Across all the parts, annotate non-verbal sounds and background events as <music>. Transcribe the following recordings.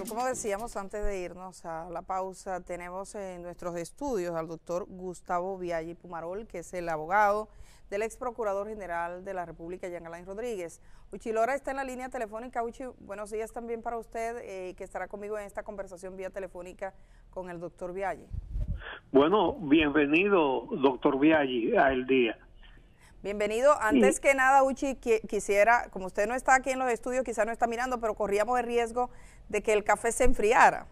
tal como decíamos antes de irnos a la pausa, tenemos en nuestros estudios al doctor Gustavo Vialli Pumarol, que es el abogado del ex procurador general de la República, Jean Alain Rodríguez. Uchilora está en la línea telefónica. Uchi, buenos días también para usted, eh, que estará conmigo en esta conversación vía telefónica con el doctor Vialli. Bueno, bienvenido, doctor Vialli, El día. Bienvenido. Antes que nada, Uchi, quisiera, como usted no está aquí en los estudios, quizá no está mirando, pero corríamos el riesgo de que el café se enfriara.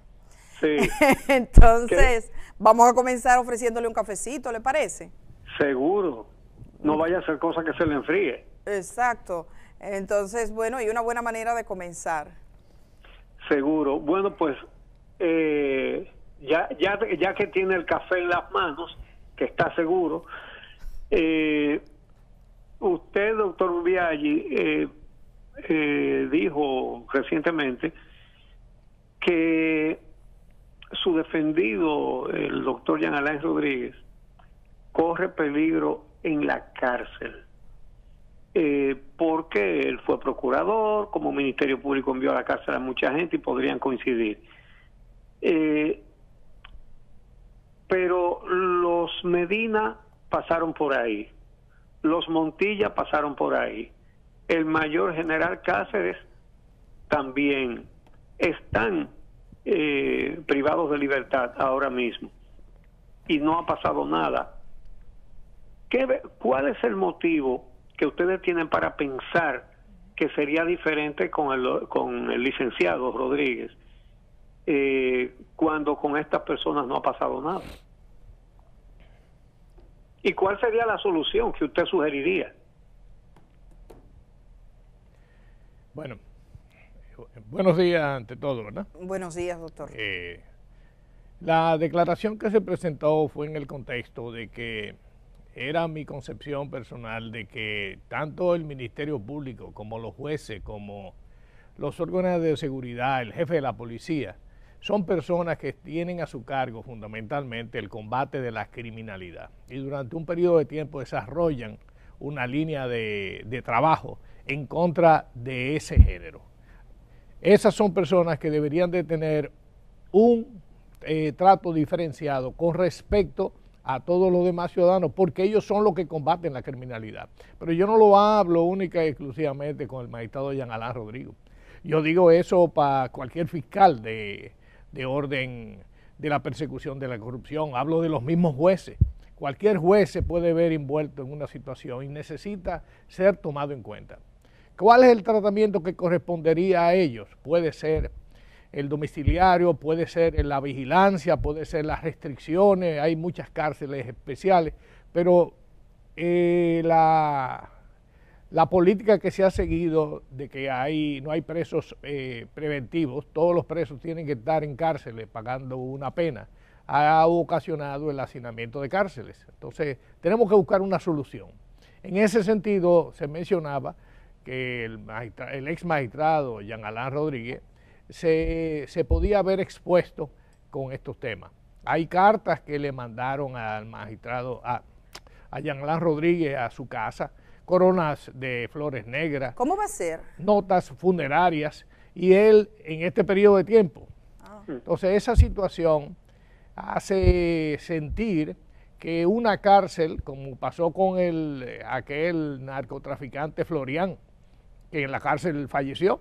Sí. <laughs> Entonces, vamos a comenzar ofreciéndole un cafecito, ¿le parece? Seguro. No vaya a ser cosa que se le enfríe. Exacto. Entonces, bueno, y una buena manera de comenzar. Seguro. Bueno, pues eh, ya, ya, ya que tiene el café en las manos, que está seguro, eh, Usted, doctor Viaggi, eh, eh, dijo recientemente que su defendido, el doctor Jean Alain Rodríguez, corre peligro en la cárcel. Eh, porque él fue procurador, como Ministerio Público envió a la cárcel a mucha gente y podrían coincidir. pero los Medina pasaron por ahí los Montilla pasaron por ahí, el mayor general Cáceres también están eh, privados de libertad ahora mismo y no ha pasado nada. ¿Qué, ¿Cuál es el motivo que ustedes tienen para pensar que sería diferente con el, licenciado Rodríguez eh, cuando con estas personas no ha pasado nada? ¿Y cuál sería la solución que usted sugeriría? Bueno, buenos días ante todo, ¿verdad? Buenos días, doctor. Eh, la declaración que se presentó fue en el contexto de que era mi concepción personal de que tanto el Ministerio Público como los jueces, como los órganos de seguridad, el jefe de la policía, son personas que tienen a su cargo fundamentalmente el combate de la criminalidad y durante un periodo de tiempo desarrollan una línea de, trabajo en contra de ese género. Esas son personas que deberían de tener un eh, trato diferenciado con respecto a todos los demás ciudadanos, porque ellos son los que combaten la criminalidad. Pero yo no lo hablo única y exclusivamente con el magistrado Jean Alain Rodrigo. Yo digo eso para cualquier fiscal de, de orden de la persecución de la corrupción, hablo de los mismos jueces. Cualquier juez se puede ver envuelto en una situación y necesita ser tomado en cuenta. ¿Cuál es el tratamiento que correspondería a ellos? Puede ser el domiciliario, puede ser la vigilancia, puede ser las restricciones, hay muchas cárceles especiales, pero eh, la la política que se ha seguido de que hay, no hay presos eh, preventivos, todos los presos tienen que estar en cárceles pagando una pena, ha ocasionado el hacinamiento de cárceles. Entonces, tenemos que buscar una solución. En ese sentido, se mencionaba que el, ex magistrado Jean Alain Rodríguez se, podía haber expuesto con estos temas. Hay cartas que le mandaron al magistrado, a, a Jean Alain Rodríguez a su casa, coronas de flores negras. ¿Cómo va a ser? Notas funerarias. Y él en este periodo de tiempo. Ah. Entonces esa situación hace sentir que una cárcel, como pasó con el, eh, aquel narcotraficante Florian, que en la cárcel falleció,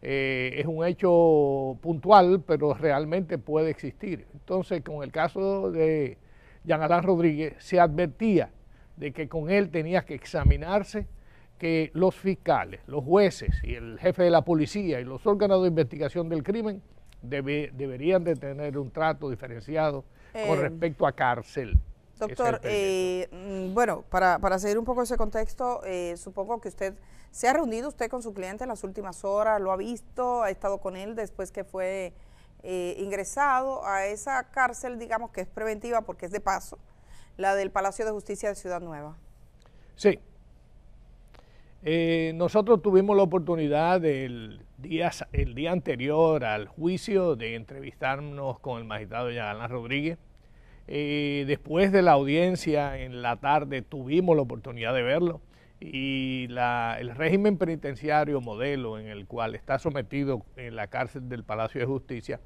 eh, es un hecho puntual, pero realmente puede existir. Entonces, con el caso de Jean Alain Rodríguez, se advertía de que con él tenía que examinarse que los fiscales, los jueces y el jefe de la policía y los órganos de investigación del crimen deberían de tener un trato diferenciado con eh, respecto a cárcel. Doctor, eh, mm, bueno, para, seguir un poco ese contexto, eh, supongo que usted se ha reunido usted con su cliente en las últimas horas, lo ha visto, ha estado con él después que fue ingresado a esa cárcel, digamos que es preventiva porque es de paso la del Palacio de Justicia de Ciudad Nueva. Sí. Eh, nosotros tuvimos la oportunidad el día, el día anterior al juicio de entrevistarnos con el magistrado Yagalán Rodríguez. Eh, después de la audiencia en la tarde tuvimos la oportunidad de verlo y el régimen penitenciario modelo en el cual está sometido en la cárcel del Palacio de Justicia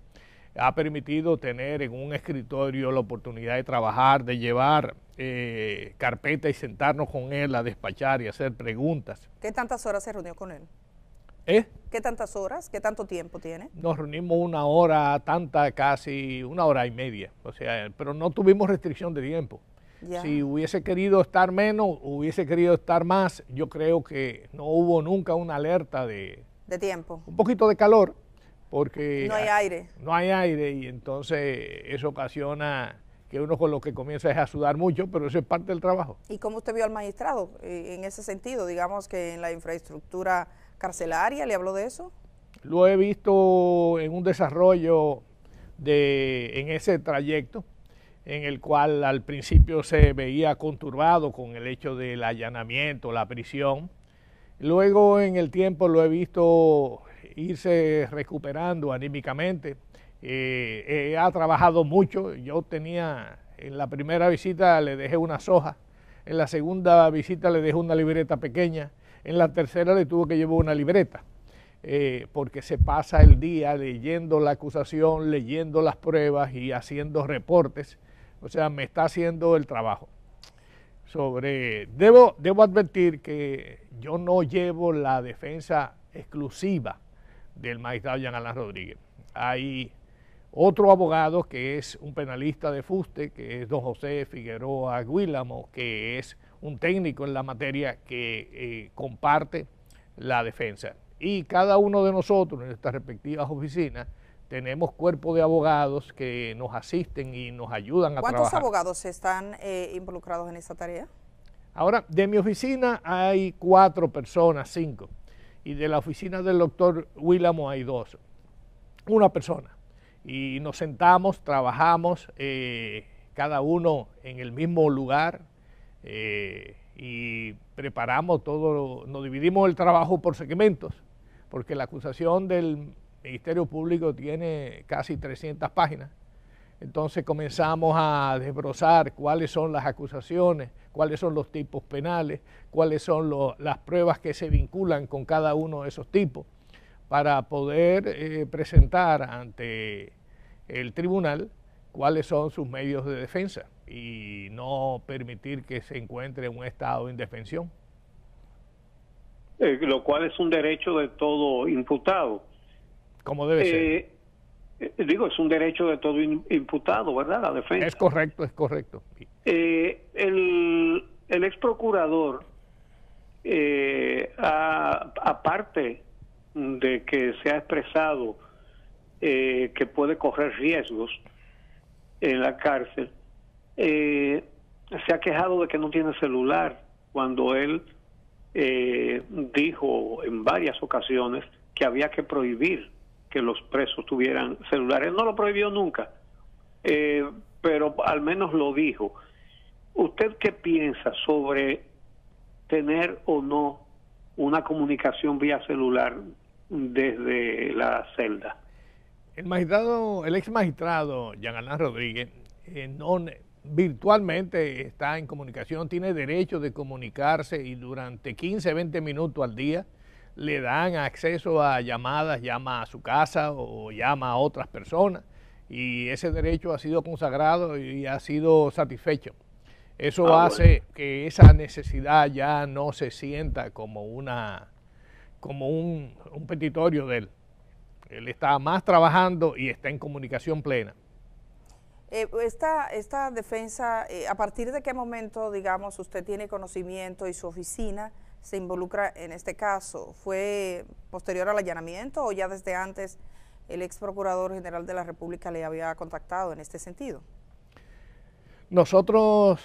ha permitido tener en un escritorio la oportunidad de trabajar, de llevar eh, carpeta y sentarnos con él a despachar y hacer preguntas. ¿Qué tantas horas se reunió con él? ¿Eh? ¿Qué tantas horas? ¿Qué tanto tiempo tiene? Nos reunimos una hora, tanta, casi una hora y media, o sea, pero no tuvimos restricción de tiempo. Si hubiese querido estar menos, hubiese querido estar más, yo creo que no hubo nunca una alerta de... De tiempo. Un poquito de calor, porque no hay aire. No hay aire y entonces eso ocasiona que uno con lo que comienza es a sudar mucho, pero eso es parte del trabajo. ¿Y cómo usted vio al magistrado eh, en ese sentido? Digamos que en la infraestructura carcelaria, ¿le habló de eso? Lo he visto en un desarrollo de, en ese trayecto, en el cual al principio se veía conturbado con el hecho del allanamiento, la prisión. Luego en el tiempo lo he visto irse recuperando anímicamente. Eh, eh, ha trabajado mucho. Yo tenía, en la primera visita le dejé una soja, en la segunda visita le dejé una libreta pequeña, en la tercera le tuvo que llevar una libreta, eh, porque se pasa el día leyendo la acusación, leyendo las pruebas y haciendo reportes. O sea, me está haciendo el trabajo. Sobre, debo, debo advertir que yo no llevo la defensa exclusiva del magistrado Jean Rodríguez. Hay otro abogado que es un penalista de fuste, que es don José Figueroa Guílamo, que es un técnico en la materia que eh, comparte la defensa. Y cada uno de nosotros en nuestras respectivas oficinas tenemos cuerpo de abogados que nos asisten y nos ayudan a ¿Cuántos trabajar. ¿Cuántos abogados están eh, involucrados en esta tarea? Ahora, de mi oficina hay cuatro personas, cinco y de la oficina del doctor Willamo hay dos, una persona. Y nos sentamos, trabajamos, eh, cada uno en el mismo lugar eh, y preparamos todo, nos dividimos el trabajo por segmentos, porque la acusación del Ministerio Público tiene casi 300 páginas. Entonces comenzamos a desbrozar cuáles son las acusaciones, cuáles son los tipos penales, cuáles son las pruebas que se vinculan con cada uno de esos tipos, para poder eh, presentar ante el tribunal cuáles son sus medios de defensa y no permitir que se encuentre en un estado de indefensión. lo cual es un derecho de todo imputado. Como debe eh, ser eh, digo, es un derecho de todo imputado, ¿verdad? La defensa. Es correcto, es correcto. Eh, el, el, ex procurador, eh, aparte de que se ha expresado que puede correr riesgos en la cárcel, se ha quejado de que no tiene celular cuando él dijo en varias ocasiones que había que prohibir que los presos tuvieran celulares. No lo prohibió nunca, eh, pero al menos lo dijo. ¿Usted qué piensa sobre tener o no una comunicación vía celular desde la celda? El magistrado, el ex magistrado Alain Rodríguez, eh, no, virtualmente está en comunicación, tiene derecho de comunicarse y durante 15, 20 minutos al día le dan acceso a llamadas, llama a su casa o llama a otras personas. Y ese derecho ha sido consagrado y ha sido satisfecho. Eso ah, hace que esa necesidad ya no se sienta como una como un, petitorio de él. Él está más trabajando y está en comunicación plena. Eh, esta, esta defensa, eh, ¿a partir de qué momento, digamos, usted tiene conocimiento y su oficina se involucra en este caso? ¿Fue posterior al allanamiento o ya desde antes el ex procurador general de la República le había contactado en este sentido? Nosotros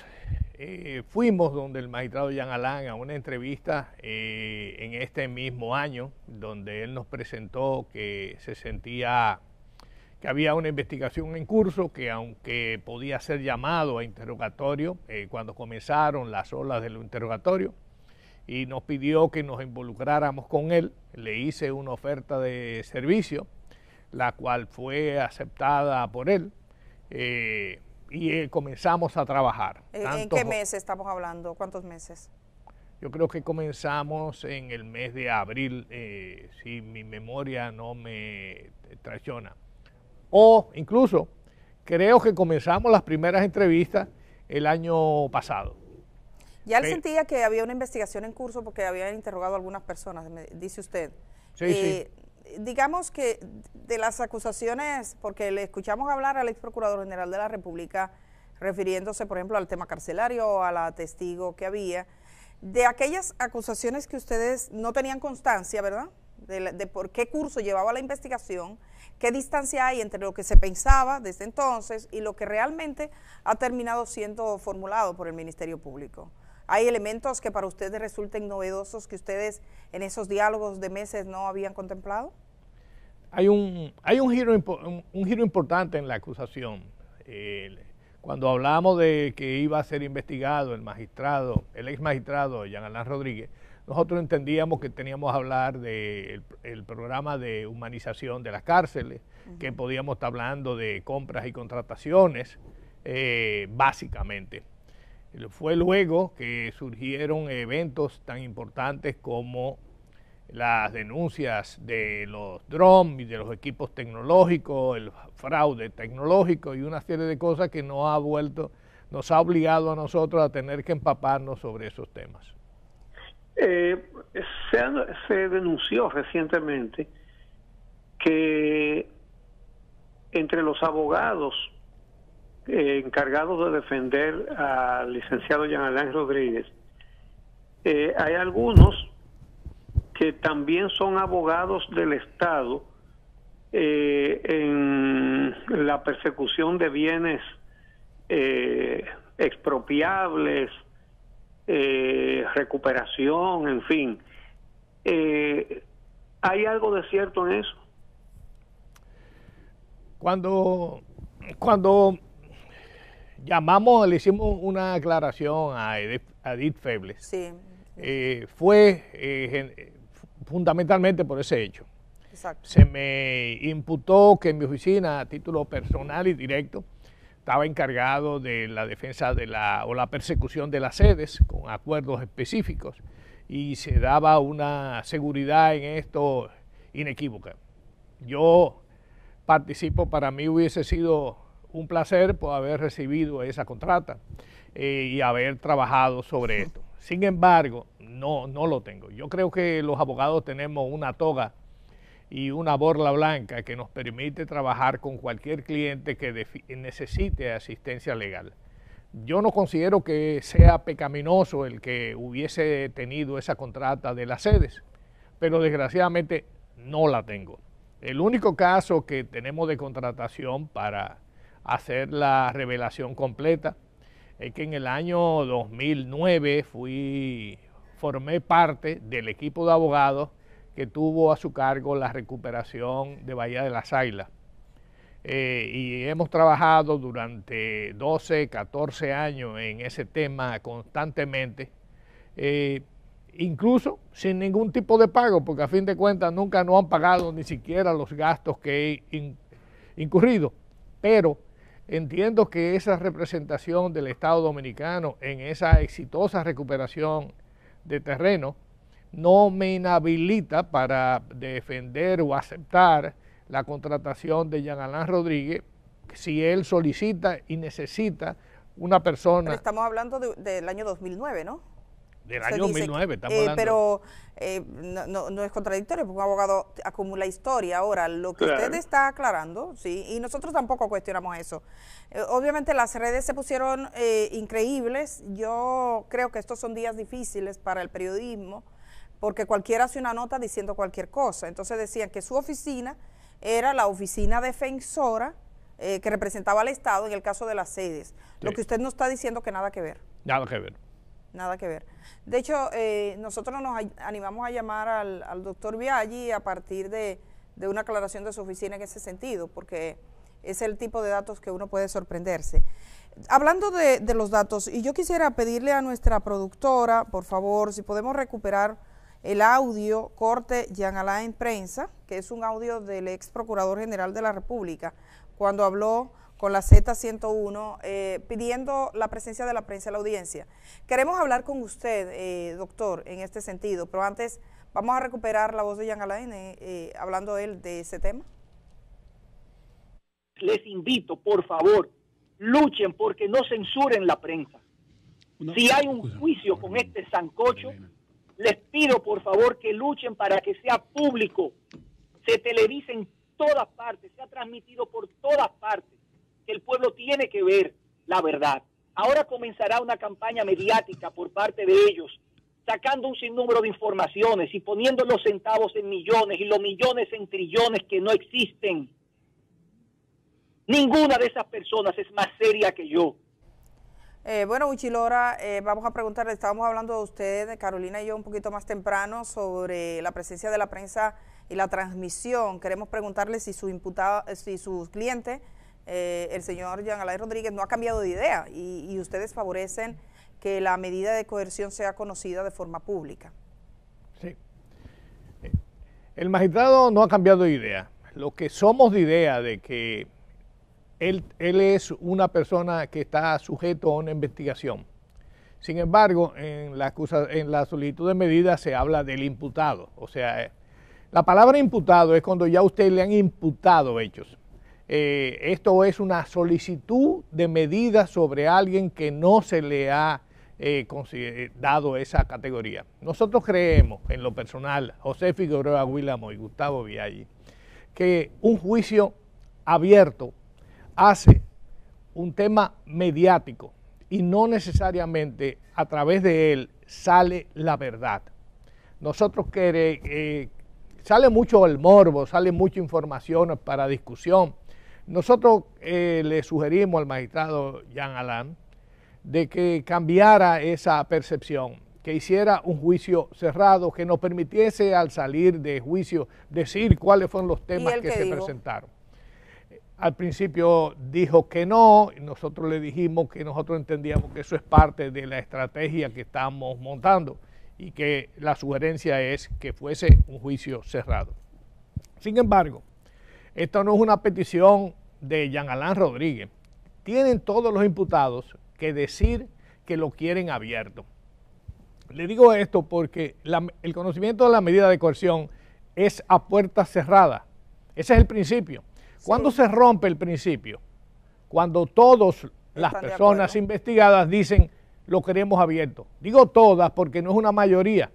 eh, fuimos donde el magistrado Jean Alain a una entrevista eh, en este mismo año, donde él nos presentó que se sentía que había una investigación en curso, que aunque podía ser llamado a interrogatorio, eh, cuando comenzaron las olas del interrogatorio, y nos pidió que nos involucráramos con él. Le hice una oferta de servicio, la cual fue aceptada por él. Eh, y eh, comenzamos a trabajar. ¿En, qué mes estamos hablando? ¿Cuántos meses? Yo creo que comenzamos en el mes de abril, eh, si mi memoria no me traiciona. O incluso, creo que comenzamos las primeras entrevistas el año pasado. Ya él sentía que había una investigación en curso porque habían interrogado a algunas personas, me dice usted. Sí, eh, sí. Digamos que de las acusaciones, porque le escuchamos hablar al ex procurador general de la República refiriéndose, por ejemplo, al tema carcelario, o a la testigo que había, de aquellas acusaciones que ustedes no tenían constancia, ¿verdad? de, por qué curso llevaba la investigación, qué distancia hay entre lo que se pensaba desde entonces y lo que realmente ha terminado siendo formulado por el Ministerio Público. ¿Hay elementos que para ustedes resulten novedosos que ustedes en esos diálogos de meses no habían contemplado? Hay un, hay un, giro, un, giro importante en la acusación. cuando hablamos de que iba a ser investigado el magistrado, el ex magistrado Jean Alain Rodríguez, nosotros entendíamos que teníamos que hablar del programa de humanización de las cárceles, que podíamos estar hablando de compras y contrataciones, eh, básicamente. Fue luego que surgieron eventos tan importantes como las denuncias de los drones y de los equipos tecnológicos, el fraude tecnológico y una serie de cosas que nos ha vuelto, nos ha obligado a nosotros a tener que empaparnos sobre esos temas. Eh, se denunció recientemente que entre los abogados encargados eh, encargado de defender al licenciado Jean Alain Rodríguez, eh, hay algunos que también son abogados del Estado eh, en la persecución de bienes expropiables, recuperación, en fin. ¿Hay algo de cierto en eso? Cuando, cuando llamamos, le hicimos una aclaración a Edith, Febles. Sí. Eh, fue eh, eh, fundamentalmente por ese hecho. Exacto. Se me imputó que en mi oficina, a título personal y directo, estaba encargado de la defensa de la, o la persecución de las sedes con acuerdos específicos y se daba una seguridad en esto inequívoca. Yo participo, para mí hubiese sido un placer por pues, haber recibido esa contrata eh, y haber trabajado sobre esto. <laughs> Sin embargo, no, no lo tengo. Yo creo que los abogados tenemos una toga y una borla blanca que nos permite trabajar con cualquier cliente que necesite asistencia legal. Yo no considero que sea pecaminoso el que hubiese tenido esa contrata de las sedes, pero desgraciadamente no la tengo. El único caso que tenemos de contratación para hacer la revelación completa. Es que en el año 2009 fui, formé parte del equipo de abogados que tuvo a su cargo la recuperación de Bahía de las Islas eh, y hemos trabajado durante 12, 14 años en ese tema constantemente, eh, incluso sin ningún tipo de pago, porque a fin de cuentas nunca nos han pagado ni siquiera los gastos que he incurrido. Pero Entiendo que esa representación del Estado dominicano en esa exitosa recuperación de terreno no me inhabilita para defender o aceptar la contratación de Jean Alain Rodríguez si él solicita y necesita una persona... estamos hablando del año 2009, ¿no? Del año 2009, estamos eh, Pero eh, no, es contradictorio, porque un abogado acumula historia. Ahora, lo que usted está aclarando, sí, y nosotros tampoco cuestionamos eso. Eh, obviamente las redes se pusieron increíbles. Yo creo que estos son días difíciles para el periodismo, porque cualquiera hace una nota diciendo cualquier cosa. Entonces decían que su oficina era la oficina defensora que representaba al Estado en el caso de las sedes. Lo que usted no está diciendo que nada que ver. Nada que ver nada que ver. De hecho, eh, nosotros nos animamos a llamar al, doctor Viaggi a partir de, una aclaración de su oficina en ese sentido, porque es el tipo de datos que uno puede sorprenderse. Hablando de, de los datos, y yo quisiera pedirle a nuestra productora, por favor, si podemos recuperar el audio corte Jean Alain Prensa, que es un audio del ex procurador general de la República, cuando habló con la Z101, eh, pidiendo la presencia de la prensa a la audiencia. Queremos hablar con usted, eh, doctor, en este sentido, pero antes vamos a recuperar la voz de Jean Alain eh, hablando él de ese tema. Les invito, por favor, luchen porque no censuren la prensa. si hay un juicio con este sancocho, les pido por favor que luchen para que sea público. Se televisen en todas partes, se ha transmitido por todas partes que el pueblo tiene que ver la verdad. Ahora comenzará una campaña mediática por parte de ellos, sacando un sinnúmero de informaciones y poniendo los centavos en millones y los millones en trillones que no existen. Ninguna de esas personas es más seria que yo. Eh, bueno, Uchilora, eh, vamos a preguntarle, estábamos hablando de usted, Carolina y yo, un poquito más temprano sobre la presencia de la prensa y la transmisión. Queremos preguntarle si su imputado, si sus clientes eh, el señor Jean Rodríguez no ha cambiado de idea y, ustedes favorecen que la medida de coerción sea conocida de forma pública. Sí. El magistrado no ha cambiado de idea. Lo que somos de idea de que él, es una persona que está sujeto a una investigación. Sin embargo, en la, en la solicitud de medida se habla del imputado. O sea, eh, la palabra imputado es cuando ya a usted le han imputado hechos. Eh, esto es una solicitud de medida sobre alguien que no se le ha eh, dado esa categoría. Nosotros creemos, en lo personal, José Figueroa Guilamo y Gustavo Vialli, que un juicio abierto hace un tema mediático y no necesariamente a través de él sale la verdad. Nosotros que eh, sale mucho el morbo, sale mucha información para discusión, nosotros eh, le sugerimos al magistrado Jean Alain de que cambiara esa percepción, que hiciera un juicio cerrado, que nos permitiese al salir de juicio decir cuáles fueron los temas que, se presentaron. Al principio dijo que no, nosotros le dijimos que nosotros entendíamos que eso es parte de la estrategia que estamos montando y que la sugerencia es que fuese un juicio cerrado. Sin embargo, esto no es una petición de Jean Alain Rodríguez. Tienen todos los imputados que decir que lo quieren abierto. Le digo esto porque el conocimiento de la medida de coerción es a puerta cerrada. Ese es el principio. ¿Cuándo se rompe el principio? Cuando todas las personas investigadas dicen lo queremos abierto. Digo todas porque no es una mayoría,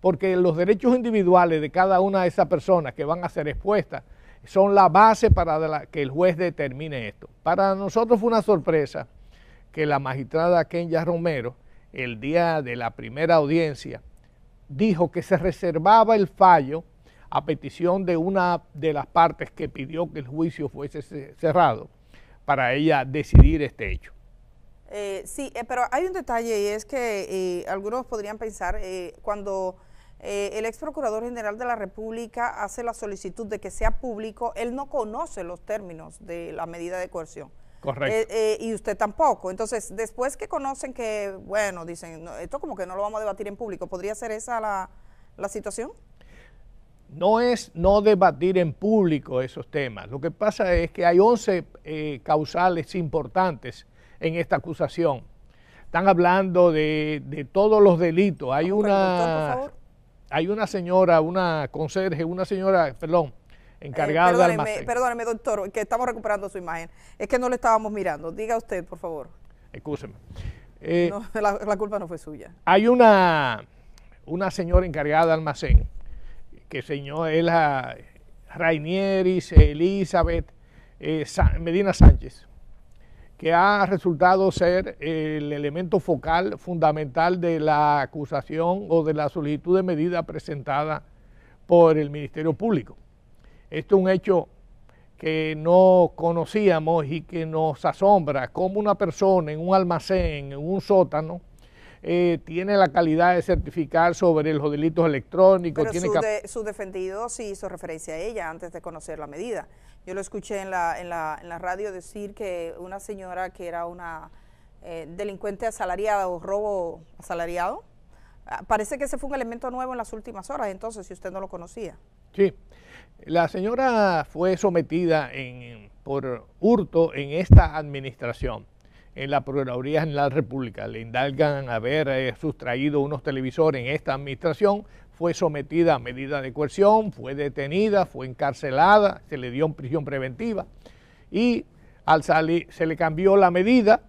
porque los derechos individuales de cada una de esas personas que van a ser expuestas son la base para que el juez determine esto. Para nosotros fue una sorpresa que la magistrada Kenya Romero, el día de la primera audiencia, dijo que se reservaba el fallo a petición de una de las partes que pidió que el juicio fuese cerrado para ella decidir este hecho. Eh, sí, eh, pero hay un detalle y es que eh, algunos podrían pensar cuando eh, el ex procurador general de la República hace la solicitud de que sea público. Él no conoce los términos de la medida de coerción. Correcto. Eh, eh, y usted tampoco. Entonces, después que conocen que, bueno, dicen, esto como que no lo vamos a debatir en público, ¿podría ser esa la, la situación? No es no debatir en público esos temas. Lo que pasa es que hay 11 causales importantes en esta acusación. Están hablando de, de todos los delitos. Hay una, hay una señora, una conserje, una señora, perdón, encargada de almacén. Perdóneme, doctor, que estamos recuperando su imagen. Es que no le estábamos mirando. Diga usted, por favor. Excúseme. Eh, <laughs> la, culpa no fue suya. Hay una, una señora encargada de almacén, que señor es la Rainieris, Elizabeth eh, Medina Sánchez que ha resultado ser el elemento focal fundamental de la acusación o de la solicitud de medida presentada por el Ministerio Público. Esto es un hecho que no conocíamos y que nos asombra, cómo una persona en un almacén, en un sótano, eh, tiene la calidad de certificar sobre los delitos electrónicos. Pero su, su defendido sí hizo referencia a ella antes de conocer la medida. Yo lo escuché en la, en la, en la radio decir que una señora que era una eh, delincuente asalariada o robo asalariado, ah, parece que ese fue un elemento nuevo en las últimas horas, entonces, si usted no lo conocía. Sí, la señora fue sometida en, por hurto en esta administración, en la Procuraduría General de la República. Le indagan haber eh, sustraído unos televisores en esta administración fue sometida a medida de coerción, fue detenida, fue encarcelada, se le dio prisión preventiva y al salir se le cambió la medida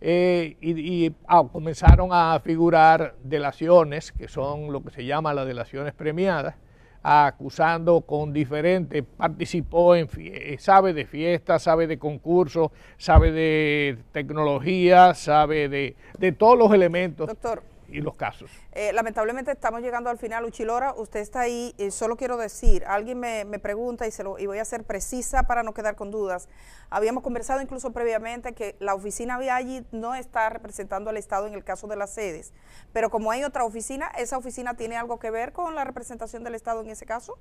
eh, y, ah, comenzaron a figurar delaciones, que son lo que se llama las delaciones premiadas, acusando con diferentes, participó en, eh, sabe de fiestas, sabe de concursos, sabe de tecnología, sabe de, de todos los elementos. Doctor y los casos. Eh, lamentablemente estamos llegando al final, Uchilora, usted está ahí, eh, solo quiero decir, alguien me, pregunta y, se lo, y voy a ser precisa para no quedar con dudas. Habíamos conversado incluso previamente que la oficina allí no está representando al Estado en el caso de las sedes, pero como hay otra oficina, ¿esa oficina tiene algo que ver con la representación del Estado en ese caso?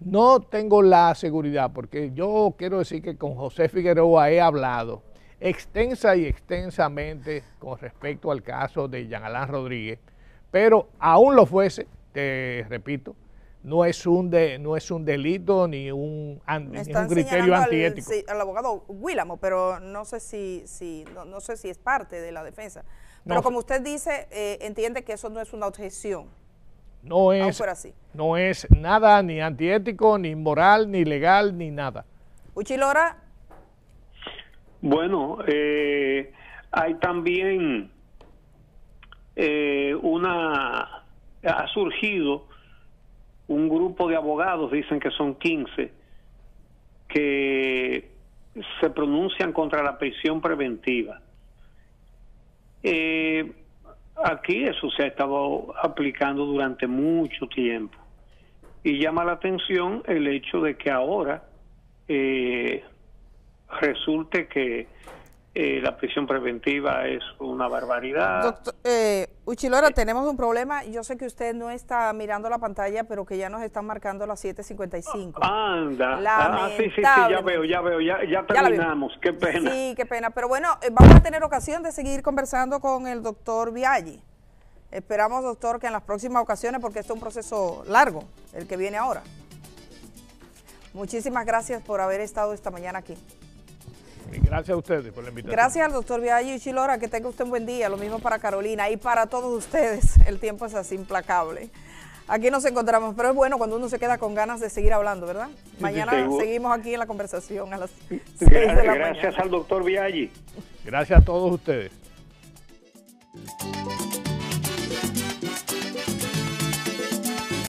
No tengo la seguridad, porque yo quiero decir que con José Figueroa he hablado extensa y extensamente con respecto al caso de Jean Alain Rodríguez, pero aún lo fuese, te repito, no es un no es un delito ni un, criterio antiético. Al, al abogado Willamo, pero no sé si, si no, sé si es parte de la defensa. Pero como usted dice, eh, entiende que eso no es una objeción. No es, no es nada ni antiético, ni moral, ni legal, ni nada. Uchilora bueno, eh, hay también eh, una, ha surgido un grupo de abogados, dicen que son 15, que se pronuncian contra la prisión preventiva. Eh, aquí eso se ha estado aplicando durante mucho tiempo y llama la atención el hecho de que ahora resulte que eh, la prisión preventiva es una barbaridad. Doctor, eh, Uchilora, eh, tenemos un problema. Yo sé que usted no está mirando la pantalla, pero que ya nos están marcando las 7.55. Anda. Ah, sí, sí, ya veo, ya veo, ya, ya terminamos. qué pena. Sí, qué pena. Pero bueno, eh, vamos a tener ocasión de seguir conversando con el doctor Viaggi. Esperamos, doctor, que en las próximas ocasiones, porque este es un proceso largo, el que viene ahora. Muchísimas gracias por haber estado esta mañana aquí. Gracias a ustedes por la invitación. Gracias al doctor Viaggi y Chilora, que tenga usted un buen día, lo mismo para Carolina y para todos ustedes. <laughs> El tiempo es así implacable. Aquí nos encontramos, pero es bueno cuando uno se queda con ganas de seguir hablando, ¿verdad? mañana seguimos aquí en la conversación a las Gracias al doctor Viaggi. Gracias a todos ustedes.